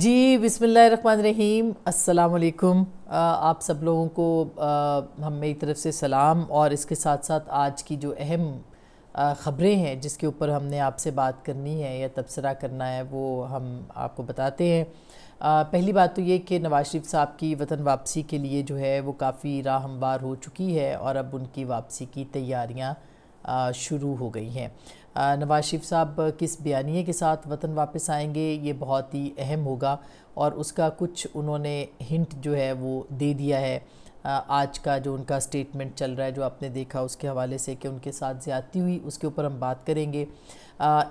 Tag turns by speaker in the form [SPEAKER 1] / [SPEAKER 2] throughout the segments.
[SPEAKER 1] जी बिसमीम अल्लाम आप सब लोगों को आ, हम मेरी तरफ़ से सलाम और इसके साथ साथ आज की जो अहम ख़बरें हैं जिसके ऊपर हमने आपसे बात करनी है या तबसरा करना है वो हम आपको बताते हैं आ, पहली बात तो ये कि नवाज शरीफ साहब की वतन वापसी के लिए जो है वो काफ़ी राह हमवार हो चुकी है और अब उनकी वापसी की तैयारियाँ शुरू हो गई हैं नवाज शरीफ साहब किस बयानी के साथ वतन वापस आएंगे ये बहुत ही अहम होगा और उसका कुछ उन्होंने हिंट जो है वो दे दिया है आज का जो उनका स्टेटमेंट चल रहा है जो आपने देखा उसके हवाले से कि उनके साथ ज़्यादती हुई उसके ऊपर हम बात करेंगे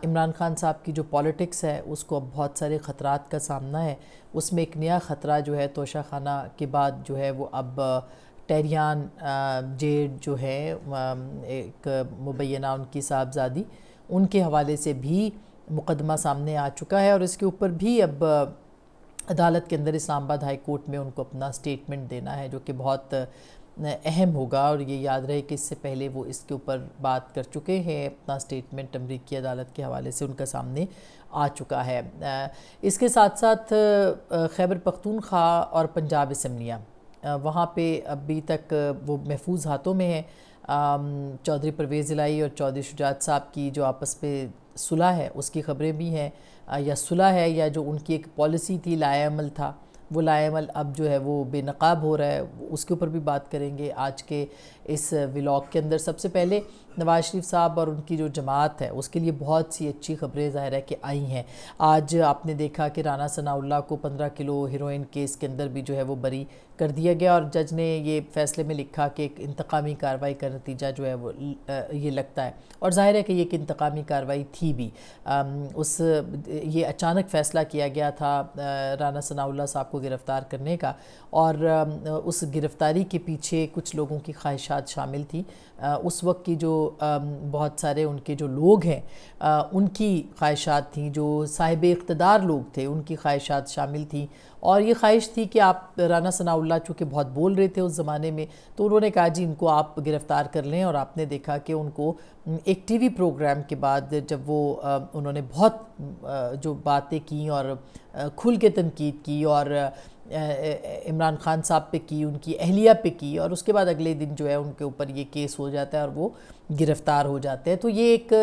[SPEAKER 1] इमरान खान साहब की जो पॉलिटिक्स है उसको अब बहुत सारे ख़तरात का सामना है उसमें एक नया ख़तरा जो है तोशा खाना के बाद जो है वो अब टेरियान जेड जो है एक मुबैना उनकी साहबजादी उनके हवाले से भी मुकदमा सामने आ चुका है और इसके ऊपर भी अब अदालत के अंदर इस्लामाबाद हाई कोर्ट में उनको अपना स्टेटमेंट देना है जो कि बहुत अहम होगा और ये याद रहे कि इससे पहले वो इसके ऊपर बात कर चुके हैं अपना स्टेटमेंट अमरीकी अदालत के हवाले से उनका सामने आ चुका है इसके साथ साथ खैबर पख्तूनख्वा और पंजाब इसम्बलियाँ वहाँ पे अभी तक वो महफूज हाथों में है चौधरी परवेज़ इलाई और चौधरी शुजात साहब की जो आपस पे सुलह है उसकी ख़बरें भी हैं या सुलह है या जो उनकी एक पॉलिसी थी लाल था वो लाल अब जो है वो बेनकाब हो रहा है उसके ऊपर भी बात करेंगे आज के इस व्लॉग के अंदर सबसे पहले नवाज शरीफ साहब और उनकी जो जमात है उसके लिए बहुत सी अच्छी खबरें ज़ाहिर है कि आई हैं आज आपने देखा कि राना सनाउल्ला को पंद्रह किलो हीरोइन केस के अंदर भी जो है वो बरी कर दिया गया और जज ने ये फैसले में लिखा कि एक इंतकामी कार्रवाई का नतीजा जो है वो ये लगता है और ज़ाहिर है कि ये एक इंतकामी कार्रवाई थी भी उस ये अचानक फ़ैसला किया गया था राना सनाउल्ला साहब को गिरफ़्तार करने का और उस गिरफ़्तारी के पीछे कुछ लोगों की ख्वाहिशात शामिल थी उस वक्त की जो बहुत सारे उनके जो लोग हैं उनकी ख्वाहिशात थी जो साहिब इकतदार लोग थे उनकी ख्वाहिशात शामिल थी और ये ख्वाहिश थी कि आप राना सनाउल्ला चूँकि बहुत बोल रहे थे उस ज़माने में तो उन्होंने कहा जी इनको आप गिरफ़्तार कर लें और आपने देखा कि उनको एक टीवी प्रोग्राम के बाद जब वो उन्होंने बहुत जो बातें की और खुल के तनकीद की और इमरान खान साहब पे की उनकी अहलिया पे की और उसके बाद अगले दिन जो है उनके ऊपर ये केस हो जाता है और वो गिरफ़्तार हो जाते हैं तो ये एक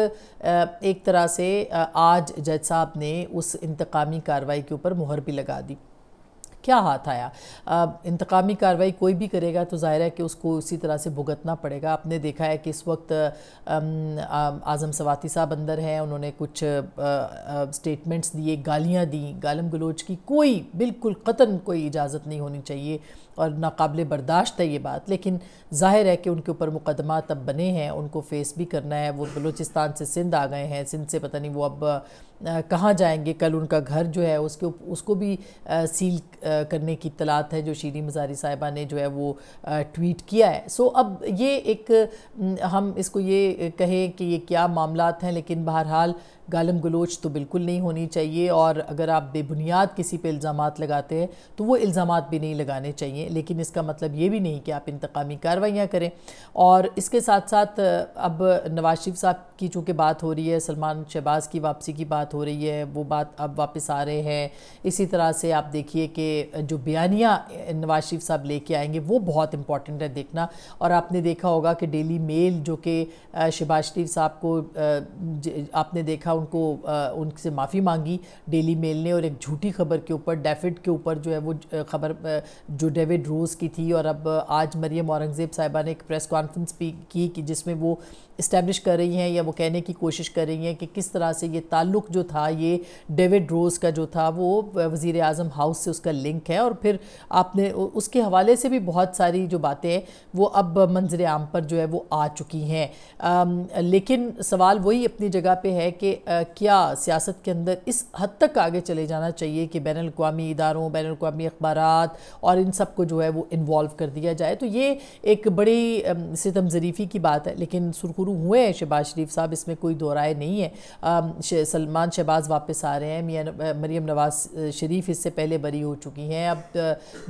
[SPEAKER 1] एक तरह से आज जज साहब ने उस इंतकामी कार्रवाई के ऊपर मुहर भी लगा दी क्या हाथ आया इंतकामी कार्रवाई कोई भी करेगा तो ज़ाहिर है कि उसको उसी तरह से भुगतना पड़ेगा आपने देखा है कि इस वक्त आज़म सवाती साहब अंदर हैं उन्होंने कुछ स्टेटमेंट्स दिए गालियाँ दी गालम गलोच की कोई बिल्कुल कतन कोई इजाज़त नहीं होनी चाहिए और नाकबले बर्दाश्त है ये बात लेकिन जाहिर है कि उनके ऊपर मुकदमा तब बने हैं उनको फेस भी करना है वो बलूचिस्तान से सिंध आ गए हैं सिंध से पता नहीं वो अब कहाँ जाएंगे कल उनका घर जो है उसके उसको भी आ, सील आ, करने की तलात है जो शीरी मजारी साहिबा ने जो है वो आ, ट्वीट किया है सो अब ये एक हम इसको ये कहें कि ये क्या मामला हैं लेकिन बहरहाल गालम गलोच तो बिल्कुल नहीं होनी चाहिए और अगर आप बेबुनियाद किसी पे इल्ज़ाम लगाते हैं तो वो इल्ज़ाम भी नहीं लगाने चाहिए लेकिन इसका मतलब ये भी नहीं कि आप इंतकामी कार्रवाइयाँ करें और इसके साथ साथ अब नवाज शरीफ साहब की चूँकि बात हो रही है सलमान शहबाज की वापसी की बात हो रही है वो बात अब वापस आ रहे हैं इसी तरह से आप देखिए कि जो बयानिया नवाज शरीफ साहब लेके आएंगे वो बहुत इंपॉर्टेंट है देखना और आपने देखा होगा कि डेली मेल जो कि शहबाज शरीफ साहब को आपने देखा उनको उनसे माफ़ी मांगी डेली मेल ने और एक झूठी खबर के ऊपर डेफिड के ऊपर जो है वो खबर जो डेविड रोज़ की थी और अब आज मरियम औरंगज़ेब साहिबा ने एक प्रेस कॉन्फ्रेंस भी की कि जिसमें वो इस्टेब्लिश कर रही हैं या वो कहने की कोशिश कर रही हैं कि किस तरह से ये ताल्लुक़ जो था ये डेविड रोज़ का जो था वो वज़ी अजम हाउस से उसका लिंक है और फिर आपने उसके हवाले से भी बहुत सारी जो बातें हैं वो अब मंजर आम पर जो है वो आ चुकी हैं लेकिन सवाल वही अपनी जगह पर है कि क्या सियासत के अंदर इस हद तक आगे चले जाना चाहिए कि बैन अवी इदारों बैन अवी अखबार और इन सब को जो है वो इन्वॉल्व कर दिया जाए तो ये एक बड़ी सितम ज़रीफ़ी की बात है लेकिन सुरखुर शुरू हुए हैं शहबाज शरीफ साहब इसमें कोई दो राय नहीं है सलमान शहबाज वापस आ रहे हैं मियाँ मरीम नवाज शरीफ इससे पहले बरी हो चुकी हैं अब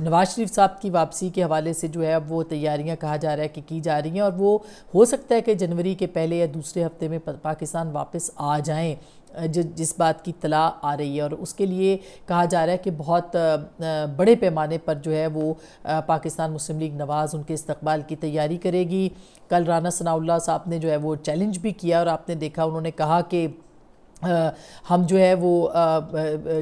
[SPEAKER 1] नवाज शरीफ साहब की वापसी के हवाले से जो है अब वो तैयारियाँ कहा जा रहा है कि की जा रही हैं और वो हो सकता है कि जनवरी के पहले या दूसरे हफ्ते में पाकिस्तान वापस आ जाएँ जो जिस बात की तला आ रही है और उसके लिए कहा जा रहा है कि बहुत बड़े पैमाने पर जो है वो पाकिस्तान मुस्लिम लीग नवाज़ उनके इस्तबाल की तैयारी करेगी कल राना सनाउल्ला साहब ने जो है वो चैलेंज भी किया और आपने देखा उन्होंने कहा कि आ, हम जो है वो आ, आ,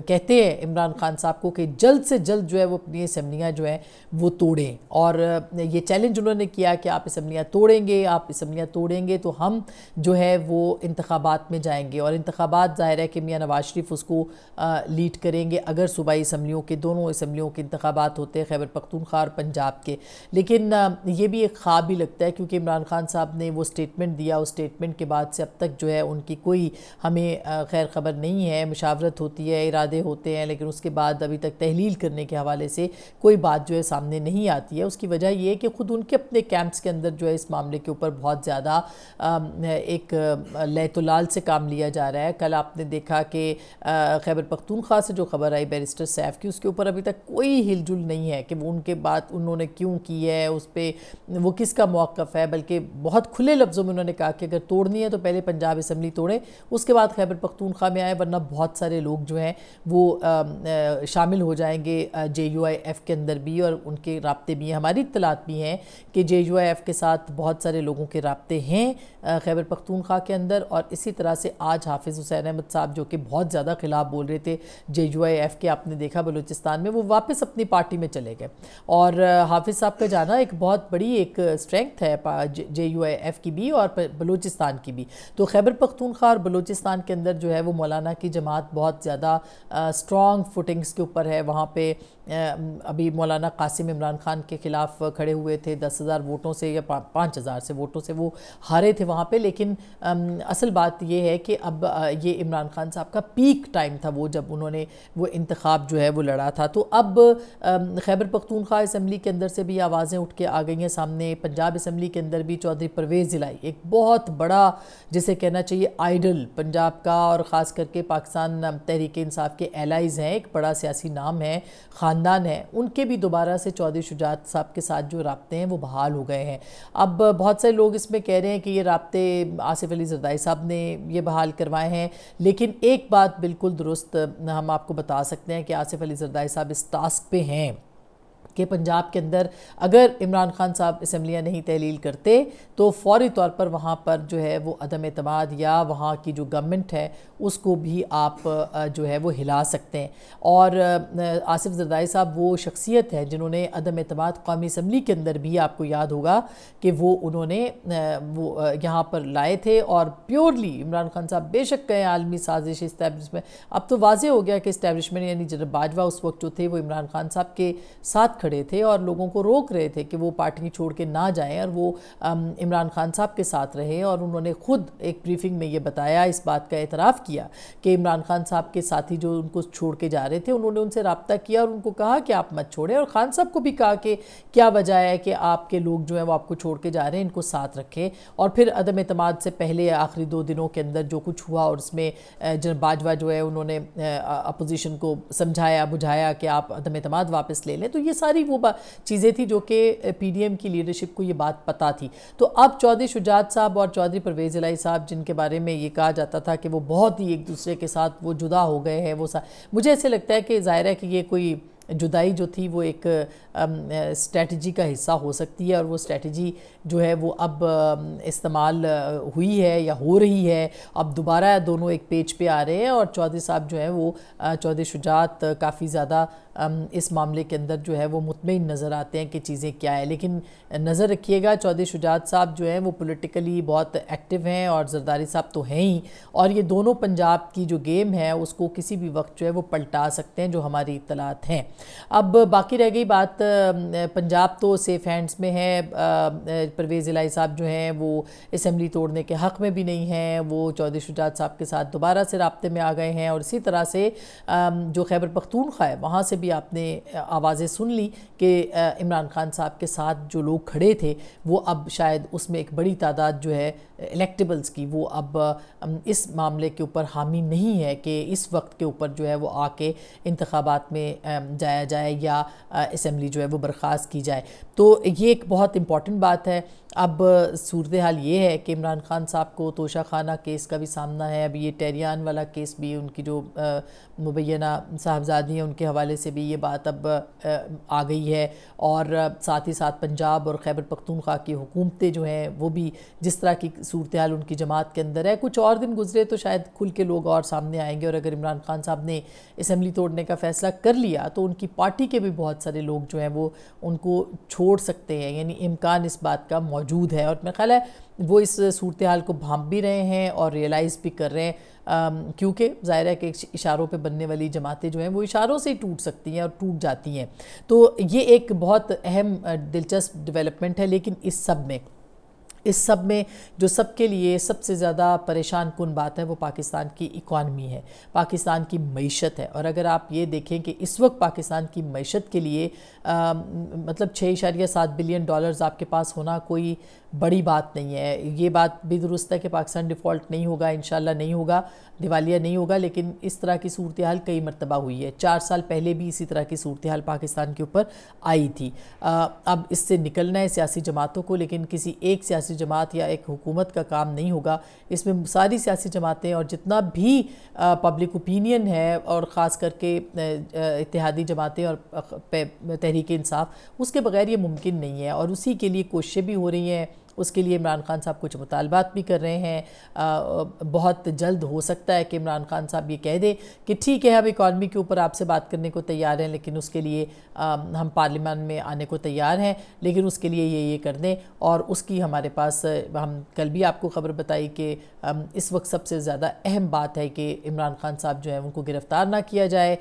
[SPEAKER 1] कहते हैं इमरान खान साहब को कि जल्द से जल्द जो है वो अपनी असम्बलियाँ जो हैं वो तोड़ें और ये चैलेंज उन्होंने किया कि आप इसम्बलियाँ तोड़ेंगे आप इसम्बलियाँ तोड़ेंगे तो हम जो है वो इंतबात में जाएंगे और इंतबात ज़ाहिर है कि मियाँ नवाज शरीफ उसको लीड करेंगे अगर सूबाई इसम्बलियों के दोनों इसम्बलियों के इंतबात होते हैं खैबर पखतूनख्वा और पंजाब के लेकिन ये भी एक ख्वाब ही लगता है क्योंकि इमरान खान साहब ने वो स्टेटमेंट दिया उस स्टेटमेंट के बाद से अब तक जो है उनकी कोई हमें खैर खबर नहीं है मुशावरत होती है इरादे होते हैं लेकिन उसके बाद अभी तक तहलील करने के हवाले से कोई बात जो है सामने नहीं आती है उसकी वजह यह है कि ख़ुद उनके अपने कैंप्स के अंदर जो है इस मामले के ऊपर बहुत ज़्यादा एक लहतलाल से काम लिया जा रहा है कल आपने देखा कि खैबर पख्तूनख्वा से जो खबर आई बैरिस्टर सैफ की उसके ऊपर अभी तक कोई हिलजुल नहीं है कि वो उनके बाद उन्होंने क्यों की है उस पर वो किसका मौक़ है बल्कि बहुत खुले लफ्ज़ों में उन्होंने कहा कि अगर तोड़नी है तो पहले पंजाब इसम्बली तोड़े उसके बाद खैबर पख्तूनख्वा में आए वरना बहुत सारे लोग जो हैं वो आ, आ, शामिल हो जाएंगे जे यू आई एफ़ के अंदर भी और उनके रबते भी हैं हमारी इतलात भी हैं कि जे यू आई एफ़ के साथ बहुत सारे लोगों के रबते हैं खैबर पख्तूनख्वा के अंदर और इसी तरह से आज हाफिज़ हुसैन अहमद साहब जो कि बहुत ज़्यादा खिलाफ बोल रहे थे जे यू आई एफ़ के आपने देखा बलूचिस्तान में वो वापस अपनी पार्टी में चले गए और हाफिज़ साहब का जाना एक बहुत बड़ी एक स्ट्रेंथ है जे यू आई एफ़ की भी और बलूचिस्तान की भी तो खैबर पख्तूनख्वा और बलूचिस्तान के अंदर अंदर जो है वो मौलाना की जमात बहुत ज़्यादा स्ट्रॉन्ग फुटिंग्स के ऊपर है वहाँ पे अभी मौलाना कासिम इमरान खान के ख़िलाफ़ खड़े हुए थे दस हज़ार वोटों से या पाँच हज़ार से वोटों से वो हारे थे वहाँ पे लेकिन असल बात ये है कि अब ये इमरान खान साहब का पीक टाइम था वो जब उन्होंने वो इंतखब जो है वो लड़ा था तो अब खैबर पख्तूनख्वा इसम्बली के अंदर से भी आवाज़ें उठ के आ गई हैं सामने पंजाब इसम्बली के अंदर भी चौधरी परवेज़ जिलाई एक बहुत बड़ा जिसे कहना चाहिए आइडल पंजाब का और ख़ास करके पाकिस्तान तहरीक इंसाफ के एलाइज़ हैं एक बड़ा सियासी नाम है ख़ानदान है उनके भी दोबारा से चौधरी शुजात साहब के साथ जो रबते हैं वो बहाल हो गए हैं अब बहुत से लोग इसमें कह रहे हैं कि ये रबते आसिफ अली ज़रदारी साहब ने ये बहाल करवाए हैं लेकिन एक बात बिल्कुल दुरुस्त हम आपको बता सकते हैं कि आसिफ अली जरदाई साहब इस टास्क पर हैं कि पंजाब के अंदर अगर इमरान खान साहब इसम्बलियाँ नहीं तहलील करते तो फौरी तौर पर वहाँ पर जो है वो अदम अतमाद या वहाँ की जो गवर्नमेंट है उसको भी आप जो है वो हिला सकते हैं और आसिफ जरदारी साहब वो शख्सियत है जिन्होंने अदम अतमाद कौमी इसम्बली के अंदर भी आपको याद होगा कि वो उन्होंने वो यहाँ पर लाए थे और प्योरली इमरान खान साहब बेशक कहें आलमी साजिश इस्टेबलिशमेंट अब तो वाजे हो गया कि इस्टेबलिशमेंट यानी जनरल बाजवा उस वक्त जो थे वो इमरान खान साहब के साथ खड़े थे और लोगों को रोक रहे थे कि वो पार्टी छोड़ के ना जाएं और वो इमरान खान साहब के साथ रहे और उन्होंने खुद एक ब्रीफिंग में ये बताया इस बात का एतराफ़ किया कि इमरान खान साहब के साथी जो उनको छोड़ के जा रहे थे उन्होंने उनसे रबता किया और उनको कहा कि आप मत छोड़ें और खान साहब को भी कहा कि क्या वजह है कि आपके लोग जो हैं वो आपको छोड़ के जा रहे हैं इनको साथ रखें और फिर अदम अतमाद से पहले आखिरी दो दिनों के अंदर जो कुछ हुआ और उसमें जन बाजवा जो है उन्होंने अपोजिशन को समझाया बुझाया कि आप अदम अतमाद वापस ले लें तो ये सारी सारी वो चीज़ें थी जो कि पीडीएम की लीडरशिप को ये बात पता थी तो अब चौधरी शुजात साहब और चौधरी परवेज़ इलाई साहब जिनके बारे में ये कहा जाता था कि वो बहुत ही एक दूसरे के साथ वो जुदा हो गए हैं वो सा मुझे ऐसे लगता है कि ज़ाहिर है कि ये कोई जुदाई जो थी वो एक स्ट्रेटजी का हिस्सा हो सकती है और वो स्ट्रेटजी जो है वो अब इस्तेमाल हुई है या हो रही है अब दोबारा दोनों एक पेज पे आ रहे हैं और चौधरी साहब जो हैं वो चौधरी शुजात काफ़ी ज़्यादा इस मामले के अंदर जो है वो मुतमिन नज़र आते हैं कि चीज़ें क्या है लेकिन नज़र रखिएगा चौधरी शुजात साहब जो हैं वो पोलिटिकली बहुत एक्टिव हैं और जरदारी साहब तो हैं ही और ये दोनों पंजाब की जो गेम है उसको किसी भी वक्त जो है वो पलटा सकते हैं जो हमारी इतलात हैं अब बाकी रह गई बात पंजाब तो सेफ़ हैंड्स में है परवेज़ इलाई साहब जो हैं वो इसम्बली तोड़ने के हक़ में भी नहीं हैं वो चौधरी शुजात साहब के साथ दोबारा से रबते में आ गए हैं और इसी तरह से जो खैबर पख्तूनख्वा है वहाँ से भी भी आपने आवाज़ें सुन ली कि इमरान खान साहब के साथ जो लोग खड़े थे वो अब शायद उसमें एक बड़ी तादाद जो है इलेक्टेबल्स की वो अब इस मामले के ऊपर हामी नहीं है कि इस वक्त के ऊपर जो है वो आके इंतबात में जाया जाए या इसम्बली जो है वो बर्खास्त की जाए तो ये एक बहुत इम्पॉर्टेंट बात है अब सूरत हाल ये है कि इमरान खान साहब को तोशा खाना केस का भी सामना है अभी ये टेरियान वाला केस भी उनकी जो मुबैना साहबजादी हैं उनके हवाले से भी ये बात अब आ गई है और साथ ही साथ पंजाब और खैबर पख्तूनख्वा की हुकूमतें जो हैं वो भी जिस तरह की सूरत हाल उनकी जमात के अंदर है कुछ और दिन गुजरे तो शायद खुल के लोग और सामने आएंगे और अगर इमरान खान साहब ने इसम्बली तोड़ने का फ़ैसला कर लिया तो उनकी पार्टी के भी बहुत सारे लोग जो हैं वो उनको छोड़ सकते हैं यानी इम्कान इस बात का मौजूद मौजूद है और मेरा ख्याल है वो इस सूरत हाल को भाप भी रहे हैं और रियलाइज़ भी कर रहे हैं क्योंकि ज़ाहिर है कि इशारों पर बनने वाली जमातें जो हैं वो इशारों से ही टूट सकती हैं और टूट जाती हैं तो ये एक बहुत अहम दिलचस्प डिवेलपमेंट है लेकिन इस सब में इस सब में जो सबके लिए सबसे ज़्यादा परेशान कन बात है वो पाकिस्तान की इकॉनमी है पाकिस्तान की मीशत है और अगर आप ये देखें कि इस वक्त पाकिस्तान की मीशत के लिए आ, मतलब छः इशारिया सात बिलियन डॉलर्स आपके पास होना कोई बड़ी बात नहीं है ये बात भी दुरुस्त है कि पाकिस्तान डिफ़ॉल्ट नहीं होगा इन नहीं होगा दिवालिया नहीं होगा लेकिन इस तरह की सूरत हाल कई मरतबा हुई है चार साल पहले भी इसी तरह की सूरत हाल पाकिस्तान के ऊपर आई थी आ, अब इससे निकलना है सियासी जमातों को लेकिन किसी एक सियासी सियासी जमात या एक हुकूमत का काम नहीं होगा इसमें सारी सियासी जमातें और जितना भी पब्लिक ओपिनियन है और ख़ास करके इतिहादी जमातें और तहरीक इंसाफ उसके बगैर ये मुमकिन नहीं है और उसी के लिए कोशिशें भी हो रही हैं उसके लिए इमरान खान साहब कुछ मुतालबात भी कर रहे हैं आ, बहुत जल्द हो सकता है कि इमरान खान साहब ये कह दें कि ठीक है अब इकानमी के ऊपर आपसे बात करने को तैयार हैं लेकिन उसके लिए आ, हम पार्लियामान में आने को तैयार हैं लेकिन उसके लिए ये ये कर दें और उसकी हमारे पास हम कल भी आपको खबर बताई कि इस वक्त सबसे ज़्यादा अहम बात है कि इमरान खान साहब जो है उनको गिरफ़्तार ना किया जाए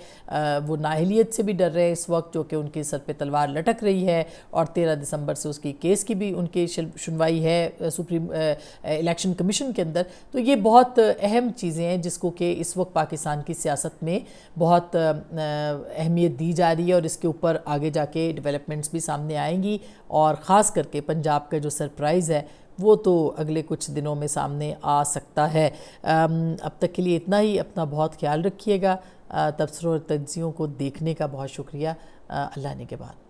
[SPEAKER 1] वो नाहलीत से भी डर रहे हैं इस वक्त जो कि उनके सर पर तलवार लटक रही है और तेरह दिसंबर से उसकी केस की भी उनकी सुनवाई कार्रवाई है सुप्रीम इलेक्शन कमीशन के अंदर तो ये बहुत अहम चीज़ें हैं जिसको कि इस वक्त पाकिस्तान की सियासत में बहुत अहमियत दी जा रही है और इसके ऊपर आगे जाके डेवलपमेंट्स भी सामने आएंगी और ख़ास करके पंजाब का जो सरप्राइज़ है वो तो अगले कुछ दिनों में सामने आ सकता है अब तक के लिए इतना ही अपना बहुत ख्याल रखिएगा तबसरों और तजियों को देखने का बहुत शुक्रिया अल्लाह ने के बाद